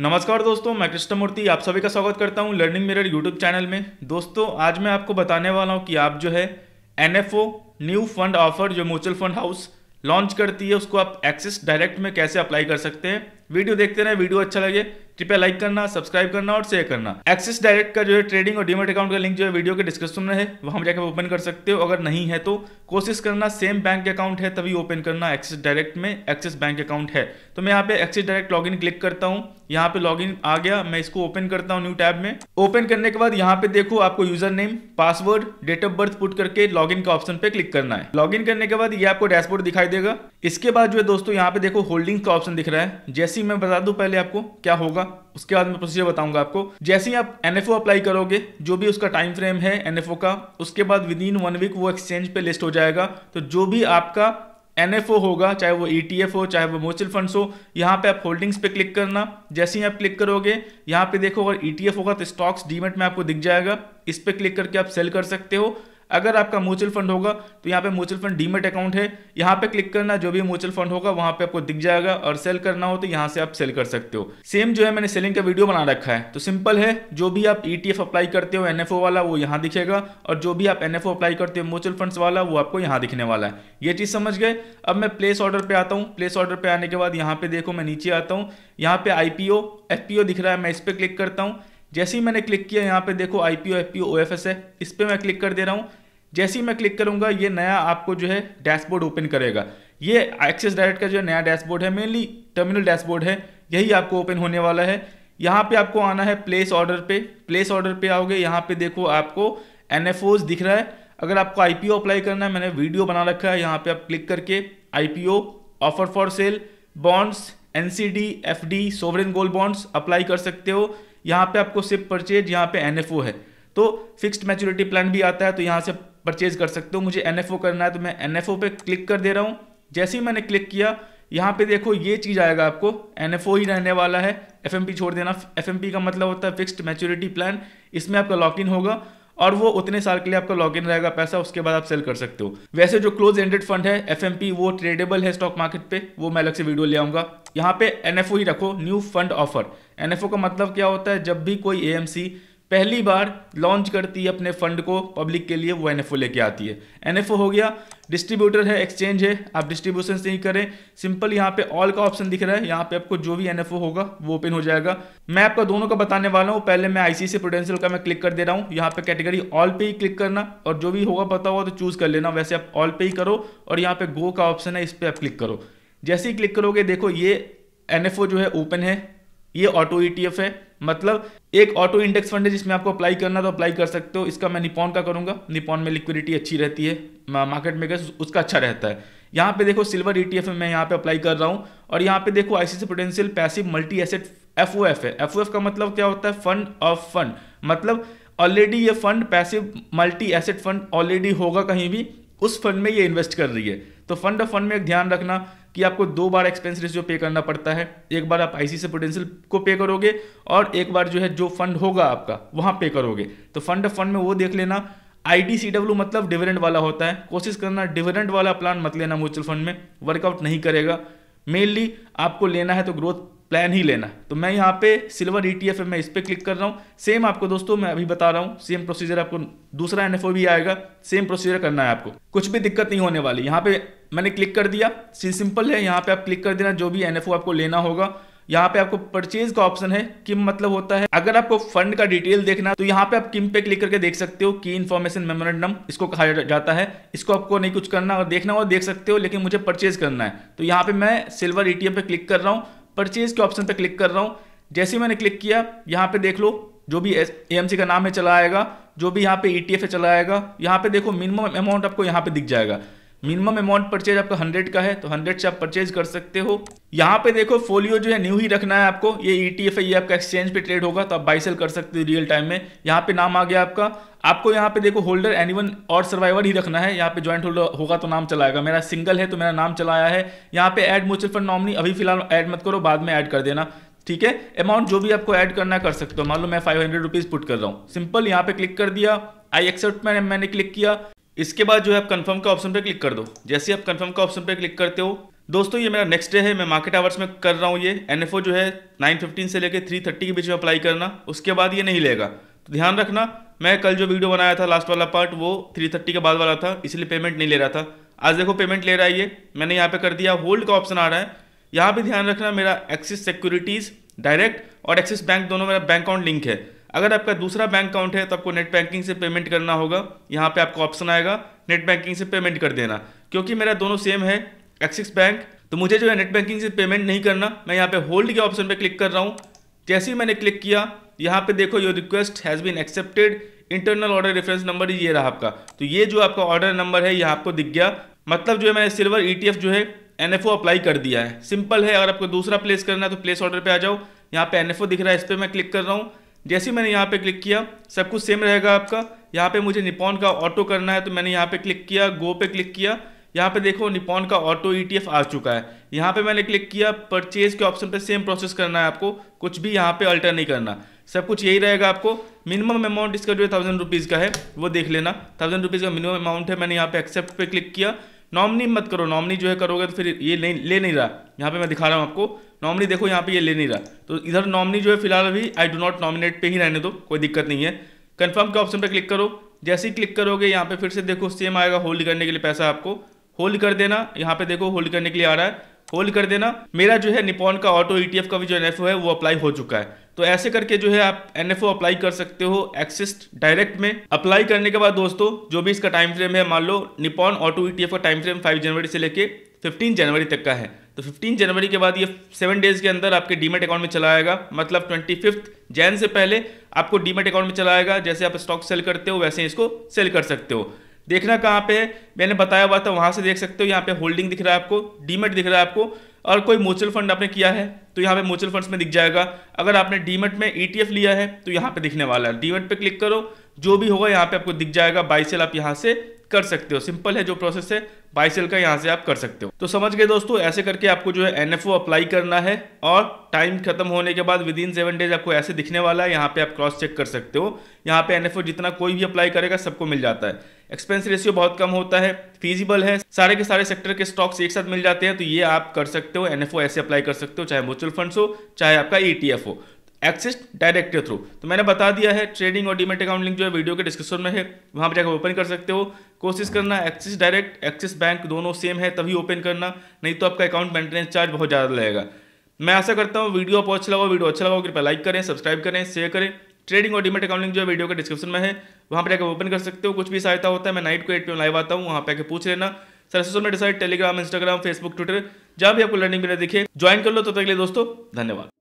नमस्कार दोस्तों मैं कृष्णमूर्ति आप सभी का स्वागत करता हूं लर्निंग मिरर यूट्यूब चैनल में दोस्तों आज मैं आपको बताने वाला हूं कि आप जो है एन न्यू फंड ऑफर जो म्यूचुअल फंड हाउस लॉन्च करती है उसको आप एक्सिस डायरेक्ट में कैसे अप्लाई कर सकते हैं वीडियो देखते रहें वीडियो अच्छा लगे कृपया लाइक करना सब्सक्राइब करना और शेयर करना एक्सिस डायरेक्ट का जो है ट्रेडिंग और डीमेट अकाउंट का लिंक जो है वीडियो के डिस्क्रिप्शन में है वहां जाकर ओपन कर सकते हो अगर नहीं है तो कोशिश करना सेम बैंक अकाउंट है तभी ओपन करना एक्सिस डायरेक्ट में एक्सिस बैंक अकाउंट है तो मैं यहाँ पे एक्सिस डायरेक्ट लॉग क्लिक करता हूँ यहाँ पे लॉग आ गया मैं इसको ओपन करता हूँ न्यू टैब में ओपन करने के बाद यहाँ पे देखो आपको user name password date of birth put करके लॉग का ऑप्शन पे क्लिक करना है लॉग करने के बाद ये आपको डैशबोर्ड दिखाई देगा इसके बाद जो है दोस्तों यहाँ पे देखो होल्डिंग का ऑप्शन दिख रहा है जैसी मैं बता दू पहले आपको क्या होगा उसके बाद मैं प्रोसीजर बताऊंगा आपको जैसे ही आप एन अप्लाई करोगे जो भी उसका टाइम फ्रेम है एन का उसके बाद विद इन वन वीक वो एक्सचेंज पे लिस्ट हो जाएगा तो जो भी आपका एन होगा चाहे वो ई e हो चाहे वो म्यूचुअल फंड्स हो यहाँ पे आप होल्डिंग्स पे क्लिक करना जैसे ही आप क्लिक करोगे यहाँ पे देखो अगर ई e होगा तो स्टॉक्स डीमेट में आपको दिख जाएगा इस पर क्लिक करके आप सेल कर सकते हो अगर आपका म्यूचुअल फंड होगा तो यहाँ पे म्यूचुअल फंड डीमेट अकाउंट है यहाँ पे क्लिक करना जो भी म्यूचुअल फंड होगा वहाँ पे आपको दिख जाएगा और सेल करना हो तो यहाँ से आप सेल कर सकते हो सेम जो है मैंने सेलिंग का वीडियो बना रखा है तो सिंपल है जो भी आप ई e अप्लाई करते हो एन वाला वो यहाँ दिखेगा और जो भी आप एन अप्लाई करते हो म्यूचुअल फंड वाला वो आपको यहाँ दिखने वाला है ये चीज़ समझ गए अब मैं प्लेस ऑर्डर पे आता हूँ प्लेस ऑर्डर पे आने के बाद यहाँ पे देखो मैं नीचे आता हूँ यहाँ पे आईपीओ पी दिख रहा है मैं इस पर क्लिक करता हूँ जैसे ही मैंने क्लिक किया यहाँ पे देखो I P O F P O F S है इस पर मैं क्लिक कर दे रहा हूँ जैसे ही मैं क्लिक करूँगा ये नया आपको जो है डैशबोर्ड ओपन करेगा ये एक्सेस डायरेक्ट का जो है नया डैशबोर्ड है मेनली टर्मिनल डैशबोर्ड है यही आपको ओपन होने वाला है यहाँ पे आपको आना है प्लेस ऑर्डर पे प्लेस ऑर्डर पे आओगे यहाँ पे देखो आपको एन दिख रहा है अगर आपको आई अप्लाई करना है मैंने वीडियो बना रखा है यहाँ पे आप क्लिक करके I offer for sale bonds N C D F D sovereign gold bonds apply कर सकते हो यहाँ पे आपको सिर्फ परचेज यहाँ पे एन है तो फिक्स्ड मैच्योरिटी प्लान भी आता है तो यहाँ से परचेज कर सकते हो मुझे एन करना है तो मैं एन पे क्लिक कर दे रहा हूँ जैसे ही मैंने क्लिक किया यहाँ पे देखो ये चीज़ आएगा आपको एन ही रहने वाला है एफ छोड़ देना एफ का मतलब होता है फिक्स्ड मैच्योरिटी प्लान इसमें आपका लॉक इन होगा और वो उतने साल के लिए आपका लॉग रहेगा पैसा उसके बाद आप सेल कर सकते हो वैसे जो क्लोज एंडेड फंड है एफ वो ट्रेडेबल है स्टॉक मार्केट पे वो मैं अलग से वीडियो ले आऊंगा यहाँ पे एन ही रखो न्यू फंड ऑफर एन का मतलब क्या होता है जब भी कोई ए पहली बार लॉन्च करती है अपने फंड को पब्लिक के लिए वो एन लेके आती है एन हो गया डिस्ट्रीब्यूटर है एक्सचेंज है आप डिस्ट्रीब्यूशन से ही करें सिंपल यहाँ पे ऑल का ऑप्शन दिख रहा है यहाँ पे आपको जो भी एन होगा वो ओपन हो जाएगा मैं आपका दोनों का बताने वाला हूँ पहले मैं आई प्रोडेंशियल का मैं क्लिक कर दे रहा हूँ यहाँ पे कैटेगरी ऑल पे ही क्लिक करना और जो भी होगा पता हुआ तो चूज कर लेना वैसे आप ऑल पे ही करो और यहाँ पे गो का ऑप्शन है इस पर आप क्लिक करो जैसे ही क्लिक करोगे देखो ये एन जो है ओपन है ये ऑटो ईटीएफ e है मतलब एक ऑटो इंडेक्स फंड है जिसमें आपको अप्लाई करना तो अप्लाई कर सकते हो इसका मैं निपॉन का करूंगा निपॉन में लिक्विडिटी अच्छी रहती है मार्केट मेकर उसका अच्छा रहता है यहाँ पे देखो सिल्वर ईटीएफ e में मैं यहाँ पे अप्लाई कर रहा हूँ और यहाँ पे देखो ICICI Prudential passive multi asset F है एफ का मतलब क्या होता है फंड ऑफ फंड मतलब ऑलरेडी ये fund passive multi asset fund already होगा कहीं भी उस फंड में ये इन्वेस्ट कर रही है तो फंड ऑफ फंड में एक ध्यान रखना कि आपको दो बार एक्सपेंस रेशियो पे करना पड़ता है एक बार आप आईसी से पोटेंशियल को पे करोगे और एक बार जो है जो फंड होगा आपका वहां पे करोगे तो फंड ऑफ फंड में वो देख लेना आईडीसीडब्ल्यू मतलब डिविडेंड वाला होता है कोशिश करना डिविडेंड वाला प्लान मत लेना म्यूचुअल फंड में वर्कआउट नहीं करेगा मेनली आपको लेना है तो ग्रोथ प्लान ही लेना तो मैं यहाँ पे सिल्वर ई टी एफ मैं इस पर क्लिक कर रहा हूँ सेम आपको दोस्तों मैं अभी बता रहा हूँ सेम प्रोसीजर आपको दूसरा एन भी आएगा सेम प्रोसीजर करना है आपको कुछ भी दिक्कत नहीं होने वाली यहाँ पे मैंने क्लिक कर दिया सिंपल है यहाँ पे आप क्लिक कर देना जो भी एन आपको लेना होगा यहाँ पे आपको परचेज का ऑप्शन है किम मतलब होता है अगर आपको फंड का डिटेल देखना तो यहाँ पे आप किम पे क्लिक करके देख सकते हो की इन्फॉर्मेशन मेमोरेंडम इसको कहा जाता है इसको आपको नहीं कुछ करना और देखना हो देख सकते हो लेकिन मुझे परचेज करना है तो यहाँ पे मैं सिल्वर एटीएम e पे क्लिक कर रहा हूँ परचेज के ऑप्शन पर क्लिक कर रहा हूँ जैसे मैंने क्लिक किया यहाँ पे देख लो जो भी एस का नाम है चला आएगा जो भी यहाँ पे ई e है चला आएगा यहाँ पे देखो मिनिमम अमाउंट आपको यहाँ पे दिख जाएगा मिनिमम अमाउंट परचेज आपका हंड्रेड का है तो हंड्रेड से आप परचेज कर सकते हो यहाँ पे देखो फोलियो जो है न्यू ही रखना है आपको ये ईटीएफ e है ये आपका एक्सचेंज पे ट्रेड होगा तो आप बाई सेल कर सकते हो रियल टाइम में यहाँ पे नाम आ गया आपका आपको यहाँ पे देखो होल्डर एनीवन और सर्वाइवर ही रखना है यहाँ पे ज्वाइंट होल्डर होगा तो नाम चलाएगा मेरा सिंगल है तो मेरा नाम चलाया है यहाँ पे एड म्यूचुअल फंड नॉमनी अभी फिलहाल एड मत करो बाद में एड कर देना ठीक है अमाउंट जो भी आपको ऐड करना कर सकते हो मान लो मैं फाइव हंड्रेड रुपीज़ पुट कर रहा हूँ सिंपल यहाँ पे क्लिक कर दिया आई एक्सेप्ट मैंने क्लिक किया इसके बाद जो है आप कन्फर्म का ऑप्शन पर क्लिक कर दो जैसे आप कन्फर्म का ऑप्शन पर क्लिक करते हो दोस्तों ये मेरा नेक्स्ट डे है मैं मार्केट आवर्स में कर रहा हूँ ये एन जो है 9:15 से लेकर 3:30 के बीच में अप्लाई करना उसके बाद ये नहीं लेगा तो ध्यान रखना मैं कल जो वीडियो बनाया था लास्ट वाला पार्ट वो 3:30 के बाद वाला था इसलिए पेमेंट नहीं ले रहा था आज देखो पेमेंट ले रहा है ये मैंने यहाँ पे कर दिया होल्ड का ऑप्शन आ रहा है यहाँ पे ध्यान रखना मेरा एक्सिस सिक्योरिटीज़ डायरेक्ट और एक्सिस बैंक दोनों मेरा बैंक अकाउंट लिंक है अगर आपका दूसरा बैंक अकाउंट है तो आपको नेट बैंकिंग से पेमेंट करना होगा यहाँ पे आपको ऑप्शन आएगा नेट बैंकिंग से पेमेंट कर देना क्योंकि मेरा दोनों सेम है एक्सिस बैंक तो मुझे जो है नेट बैंकिंग से पेमेंट नहीं करना मैं यहाँ पे होल्ड के ऑप्शन पे क्लिक कर रहा हूँ जैसे ही मैंने क्लिक किया यहाँ पे देखो your request has been accepted internal order reference number ये रहा आपका तो ये जो आपका ऑर्डर नंबर है ये आपको दिख गया मतलब जो है मैंने सिल्वर ई e जो है एन अप्लाई कर दिया है सिंपल है अगर आपको दूसरा प्लेस करना है तो प्लेस ऑर्डर पर आ जाओ यहाँ पे एन दिख रहा है इस पर मैं क्लिक कर रहा हूँ जैसे मैंने यहाँ पे क्लिक किया सब कुछ सेम रहेगा आपका यहाँ पे मुझे निपॉन का ऑटो करना है तो मैंने यहाँ पे क्लिक किया गो पे क्लिक किया यहाँ पे देखो निपॉन का ऑटो ईटीएफ e आ चुका है यहाँ पे मैंने क्लिक किया परचेज के ऑप्शन पे सेम प्रोसेस करना है आपको कुछ भी यहाँ पे अल्टर नहीं करना सब कुछ यही रहेगा आपको मिनिमम अमाउंट इसका जो है थाउजेंड रुपीज़ का है वो देख लेना थाउजेंड रुपीज़ का मिनिमम अमाउंट है मैंने यहाँ पे एक्सेप्ट पे क्लिक किया नॉमनी मत करो नॉमनी जो है करोगे तो फिर ये ले, ले नहीं रहा यहाँ पे मैं दिखा रहा हूँ आपको नॉमनी देखो यहाँ पे ये ले नहीं रहा तो इधर नॉमनी जो है फिलहाल अभी आई डो नॉट नॉमिनेट पे ही रहने दो कोई दिक्कत नहीं है कन्फर्म के ऑप्शन पर क्लिक करो जैसे ही क्लिक करोगे यहाँ पे फिर से देखो सेम आएगा होल्ड करने के लिए पैसा आपको होल्ड कर देना यहाँ पे देखो होल्ड करने के लिए आ रहा है होल्ड कर देना मेरा जो है निपॉन का ऑटो ई e का भी जो एन है वो अप्लाई हो चुका है तो ऐसे करके जो है आप एन अप्लाई कर सकते हो एक्सिस डायरेक्ट में अप्लाई करने के बाद दोस्तों जो भी इसका टाइम फ्रेम है मान लो निपॉन ऑटो ई का टाइम फ्रेम फाइव जनवरी से लेके फिफ्टीन जनवरी तक का है तो 15 जनवरी के बाद ये सेवन डेज के अंदर आपके डीमेट अकाउंट में चला आएगा मतलब ट्वेंटी फिफ्थ जैन से पहले आपको डीमेट अकाउंट में चला आएगा जैसे आप स्टॉक सेल करते हो वैसे इसको सेल कर सकते हो देखना कहाँ पे है मैंने बताया हुआ था वहाँ से देख सकते हो यहाँ पे होल्डिंग दिख रहा है आपको डीमेट दिख रहा है आपको और कोई म्यूचुअल फंड आपने किया है तो यहाँ पे म्यूचुअल फंड्स में दिख जाएगा अगर आपने डीमेट में ईटीएफ e लिया है तो यहाँ पे दिखने वाला है डीमेट पे क्लिक करो जो भी होगा यहाँ पे आपको दिख जाएगा बाई सेल आप यहाँ से कर सकते हो सिंपल है जो प्रोसेस है बाई सेल का यहाँ से आप कर सकते हो तो समझ गए दोस्तों ऐसे करके आपको जो है एन अप्लाई करना है और टाइम खत्म होने के बाद विद इन सेवन डेज आपको ऐसे दिखने वाला है यहाँ पे आप क्रॉस चेक कर सकते हो यहाँ पे एन जितना कोई भी अप्लाई करेगा सबको मिल जाता है एक्सपेंस रेशियो बहुत कम होता है फीजिबल है सारे के सारे सेक्टर के स्टॉक्स एक साथ मिल जाते हैं तो ये आप कर सकते हो एनएफओ ऐसे अप्लाई कर सकते हो चाहे म्यूचुअल फंड्स हो चाहे आपका ईटीएफ e हो एक्सिस डायरेक्ट के थ्रू तो मैंने बता दिया है ट्रेडिंग और डीमेट अकाउंट लिंक जो है वीडियो के डिस्क्रिप्शन में है वहां पर जाकर ओपन कर सकते हो कोशिश करना एक्सिस डायरेक्ट एक्सिस बैंक दोनों सेम है तभी ओपन करना नहीं तो आपका अकाउंट मेंटेनेंस चार्ज बहुत ज़्यादा लगेगा मैं आशा करता हूँ वीडियो आपको अच्छा लगा वीडियो अच्छा लगा कृपया लाइक करें सब्सक्राइब करें शेयर करें ट्रेडिंग और डिमेट अकाउंटिंग जो है वीडियो के डिस्क्रिप्शन में है वहाँ पर जाकर ओपन कर सकते हो कुछ भी सहायता होता है मैं नाइट को एट पी लाइव आता हूँ वहाँ पर आकर पूछ लेना sir social media site Telegram Instagram Facebook Twitter जहाँ भी आपको लर्निंग मिले दिखे ज्वाइन कर लो तो तक लिए दोस्तों धन्यवाद